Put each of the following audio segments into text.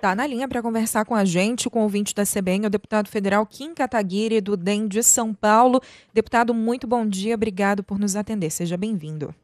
Tá na linha para conversar com a gente, com o ouvinte da CBN, o deputado federal Kim Kataguiri, do DEM de São Paulo. Deputado, muito bom dia, obrigado por nos atender, seja bem-vindo.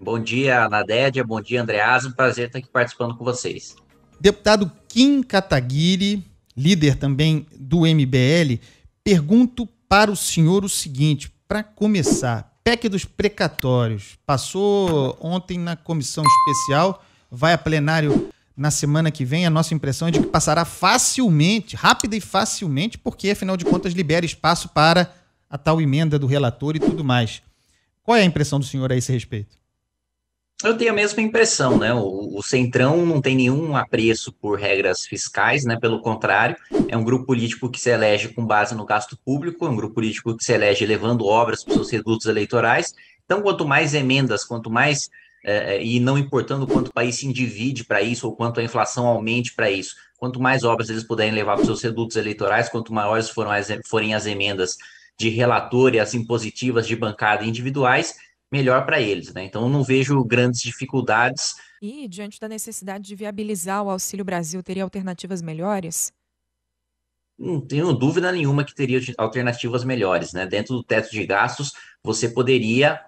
Bom dia, Nadédia, bom dia, Andreas, um prazer estar aqui participando com vocês. Deputado Kim Kataguiri, líder também do MBL, pergunto para o senhor o seguinte, para começar, PEC dos precatórios, passou ontem na comissão especial, vai a plenário na semana que vem, a nossa impressão é de que passará facilmente, rápida e facilmente, porque, afinal de contas, libera espaço para a tal emenda do relator e tudo mais. Qual é a impressão do senhor a esse respeito? Eu tenho a mesma impressão, né? O, o Centrão não tem nenhum apreço por regras fiscais, né? Pelo contrário, é um grupo político que se elege com base no gasto público, é um grupo político que se elege levando obras para os seus redutos eleitorais. Então, quanto mais emendas, quanto mais é, é, e não importando quanto o país se divide para isso ou quanto a inflação aumente para isso. Quanto mais obras eles puderem levar para os seus redutos eleitorais, quanto maiores as, forem as emendas de relator e as impositivas de bancada individuais, melhor para eles. Né? Então, não vejo grandes dificuldades. E, diante da necessidade de viabilizar o Auxílio Brasil, teria alternativas melhores? Não tenho dúvida nenhuma que teria alternativas melhores. Né? Dentro do teto de gastos, você poderia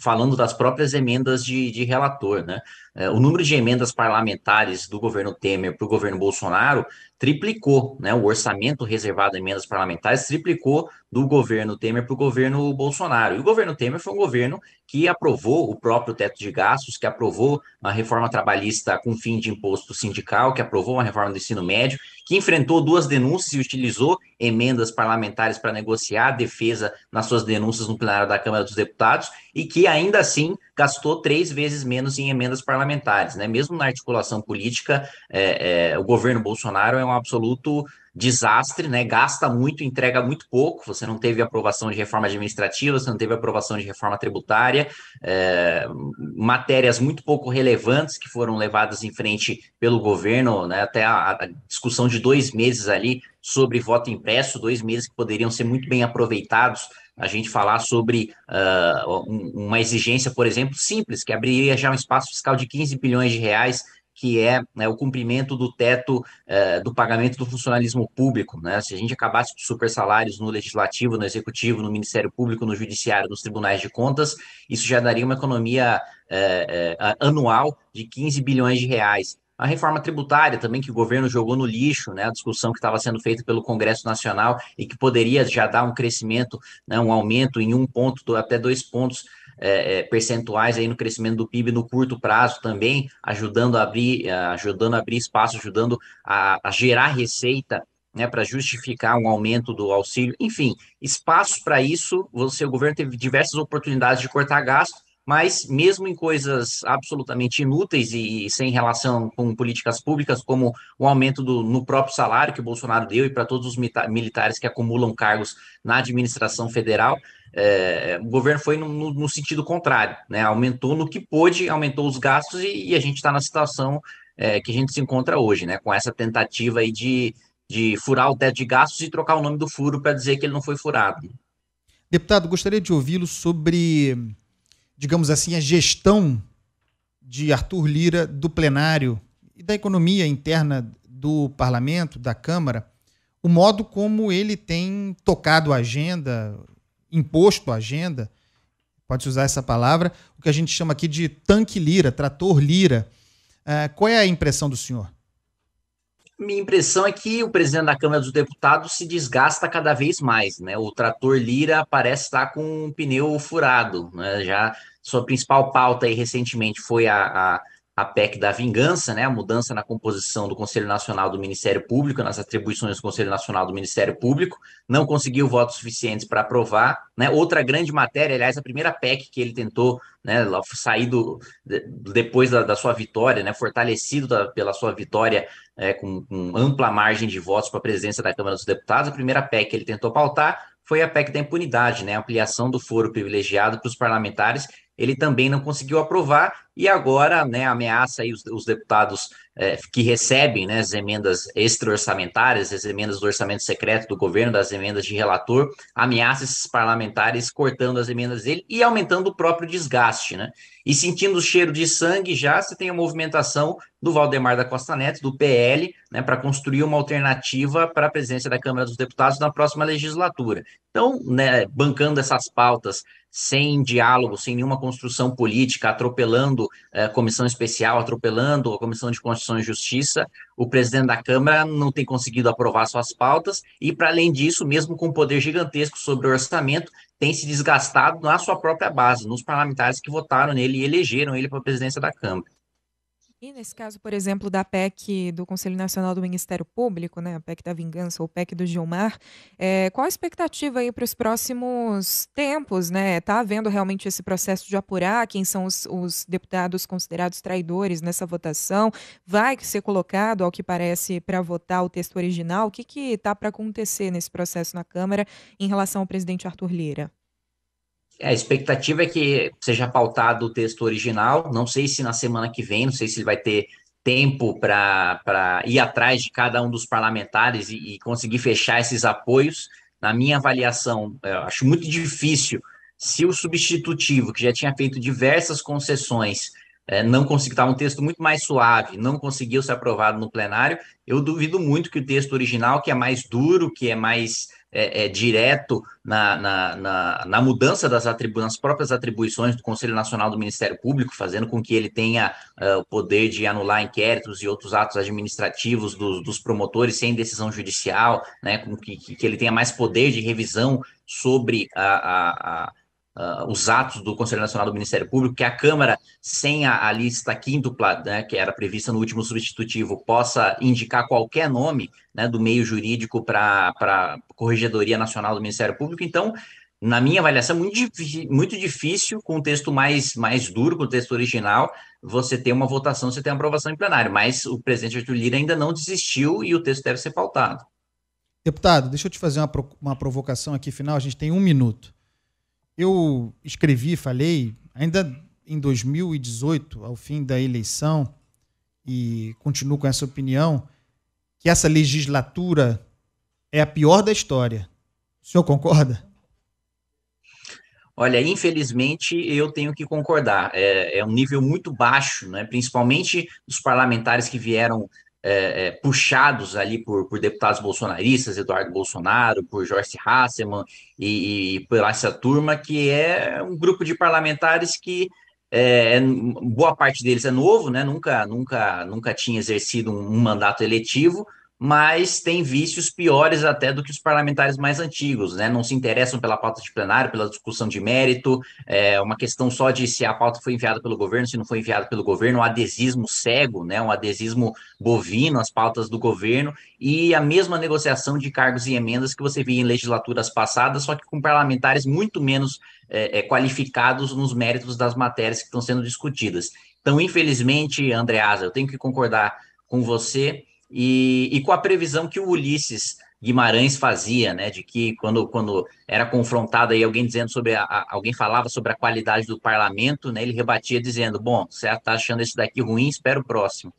falando das próprias emendas de, de relator, né? É, o número de emendas parlamentares do governo Temer para o governo Bolsonaro triplicou, né? O orçamento reservado a emendas parlamentares triplicou do governo Temer para o governo Bolsonaro. E o governo Temer foi um governo que aprovou o próprio teto de gastos, que aprovou a reforma trabalhista com fim de imposto sindical, que aprovou a reforma do ensino médio, que enfrentou duas denúncias e utilizou emendas parlamentares para negociar a defesa nas suas denúncias no plenário da Câmara dos Deputados e que ainda assim gastou três vezes menos em emendas parlamentares parlamentares, né? Mesmo na articulação política, é, é, o governo Bolsonaro é um absoluto desastre, né? Gasta muito, entrega muito pouco. Você não teve aprovação de reforma administrativa, você não teve aprovação de reforma tributária, é, matérias muito pouco relevantes que foram levadas em frente pelo governo, né? Até a, a discussão de dois meses ali sobre voto impresso, dois meses que poderiam ser muito bem aproveitados a gente falar sobre uh, uma exigência, por exemplo, simples, que abriria já um espaço fiscal de 15 bilhões de reais que é, né, o cumprimento do teto eh, do pagamento do funcionalismo público. Né? Se a gente acabasse com super salários no legislativo, no executivo, no Ministério Público, no Judiciário, nos tribunais de contas, isso já daria uma economia eh, eh, anual de 15 bilhões de reais a reforma tributária também que o governo jogou no lixo, né, a discussão que estava sendo feita pelo Congresso Nacional e que poderia já dar um crescimento, né, um aumento em um ponto até dois pontos é, é, percentuais aí no crescimento do PIB no curto prazo também, ajudando a abrir, é, ajudando a abrir espaço, ajudando a, a gerar receita né, para justificar um aumento do auxílio, enfim, espaço para isso, você, o governo teve diversas oportunidades de cortar gasto, mas mesmo em coisas absolutamente inúteis e, sem relação com políticas públicas, como o aumento do, no próprio salário que o Bolsonaro deu e para todos os militares que acumulam cargos na administração federal, é, o governo foi no, no, no, sentido contrário, né? aumentou no que pôde, aumentou os gastos e, e a gente está na situação é, que a gente se encontra hoje, né? com essa tentativa aí de, de furar o teto de gastos e trocar o nome do furo para dizer que ele não foi furado. Deputado, gostaria de ouvi-lo sobre digamos assim, a gestão de Arthur Lira do plenário e da economia interna do parlamento, da Câmara, o modo como ele tem tocado a agenda, imposto a agenda, pode usar essa palavra, o que a gente chama aqui de tanque Lira, trator Lira. Uh, qual é a impressão do senhor? minha impressão é que o presidente da Câmara dos Deputados se desgasta cada vez mais, né? O trator Lira parece estar com um pneu furado, né? Já sua principal pauta aí recentemente foi a, a a PEC da vingança, né, a mudança na composição do Conselho Nacional do Ministério Público, nas atribuições do Conselho Nacional do Ministério Público, não conseguiu votos suficientes para aprovar. Né, outra grande matéria, aliás, a primeira PEC que ele tentou né, sair do, depois da, da sua vitória, né, fortalecido da, pela sua vitória é, com, com ampla margem de votos para a presidência da Câmara dos Deputados, a primeira PEC que ele tentou pautar foi a PEC da impunidade, né, a ampliação do foro privilegiado para os parlamentares ele também não conseguiu aprovar e agora né, ameaça aí os, os deputados é, que recebem né, as emendas extra-orçamentárias, as emendas do orçamento secreto do governo, das emendas de relator, ameaça esses parlamentares cortando as emendas dele e aumentando o próprio desgaste. Né? E sentindo o cheiro de sangue, já se tem a movimentação do Valdemar da Costa Neto, do PL, né, para construir uma alternativa para a presidência da Câmara dos Deputados na próxima legislatura. Então, né, bancando essas pautas sem diálogo, sem nenhuma construção política, atropelando a eh, comissão especial, atropelando a comissão de Constituição Constituição e Justiça, o presidente da Câmara não tem conseguido aprovar suas pautas e, para além disso, mesmo com um poder gigantesco sobre o orçamento, tem se desgastado na sua própria base, nos parlamentares que votaram nele e elegeram ele para a presidência da Câmara. E nesse caso, por exemplo, da PEC do Conselho Nacional do Ministério Público, né, a PEC da Vingança ou PEC do Gilmar, é, qual a expectativa aí para os próximos tempos, né? Tá havendo realmente esse processo de apurar quem são os, os deputados considerados traidores nessa votação? Vai ser colocado, ao que parece, para votar o texto original? O que que tá para acontecer nesse processo na Câmara em relação ao presidente Arthur Lira? É, a expectativa é que seja pautado o texto original. Não sei se na semana que vem, não sei se ele vai ter tempo para ir atrás de cada um dos parlamentares e, e conseguir fechar esses apoios. Na minha avaliação, é, acho muito difícil se o substitutivo, que já tinha feito diversas concessões, é, não conseguiu, estava tá um texto muito mais suave, não conseguiu ser aprovado no plenário, eu duvido muito que o texto original, que é mais duro, que é mais é, é, direto na, na, na, na mudança das, atribu das próprias atribuições do Conselho Nacional do Ministério Público, fazendo com que ele tenha uh, o poder de anular inquéritos e outros atos administrativos dos, dos promotores sem decisão judicial, né, com que, que ele tenha mais poder de revisão sobre a, a uh, os atos do Conselho Nacional do Ministério Público, que a Câmara, sem a, a lista quíntupla, né, que era prevista no último substitutivo, possa indicar qualquer nome né, do meio jurídico para a Corregedoria Nacional do Ministério Público. Então, na minha avaliação, muito, muito difícil, com o um texto mais, mais duro, com o texto original, você ter uma votação, você ter uma aprovação em plenário. Mas o presidente Arthur Lira ainda não desistiu e o texto deve ser pautado. Deputado, deixa eu te fazer uma, uma provocação aqui final. A gente tem um minuto eu escrevi, falei, ainda em 2018, ao fim da eleição, e continuo com essa opinião, que essa legislatura é a pior da história. O senhor concorda? Olha, infelizmente eu tenho que concordar. É, é um nível muito baixo, né? principalmente os parlamentares que vieram é, é, puxados ali por, por deputados bolsonaristas, Eduardo Bolsonaro, por Jorge Hasselman e, e por essa turma, que é um grupo de parlamentares que é, é, boa parte deles é novo, né? Nunca, nunca, nunca tinha exercido um, um mandato eletivo, mas tem vícios piores até do que os parlamentares mais antigos, né? Não se interessam pela pauta de plenário, pela discussão de mérito, é uma questão só de se a pauta foi enviada pelo governo, se não foi enviada pelo governo, um adesismo cego, né? Um adesismo bovino às pautas do governo e a mesma negociação de cargos e emendas que você via em legislaturas passadas, só que com parlamentares muito menos é, é qualificados nos méritos das matérias que estão sendo discutidas. Então, infelizmente, Andreasa, eu tenho que concordar com você e, e com a previsão que o Ulisses Guimarães fazia, né, de que quando, quando era confrontado aí alguém dizendo sobre a, a, alguém falava sobre a qualidade do parlamento, né, ele rebatia dizendo, bom, você está achando isso daqui ruim, espera o próximo.